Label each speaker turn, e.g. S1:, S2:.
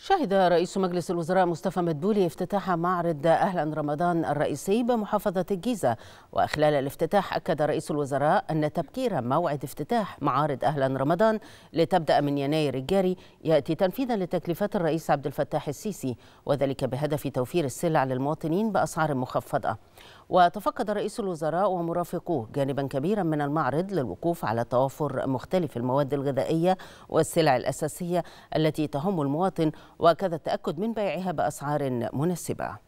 S1: شهد رئيس مجلس الوزراء مصطفى مدبولي افتتاح معرض أهلا رمضان الرئيسي بمحافظة الجيزة وخلال الافتتاح أكد رئيس الوزراء أن تبكير موعد افتتاح معارض أهلا رمضان لتبدأ من يناير الجاري يأتي تنفيذا لتكليفات الرئيس عبد الفتاح السيسي وذلك بهدف توفير السلع للمواطنين بأسعار مخفضة وتفقد رئيس الوزراء ومرافقوه جانبا كبيرا من المعرض للوقوف على توافر مختلف المواد الغذائية والسلع الأساسية التي تهم المواطن وكذا التأكد من بيعها بأسعار مناسبة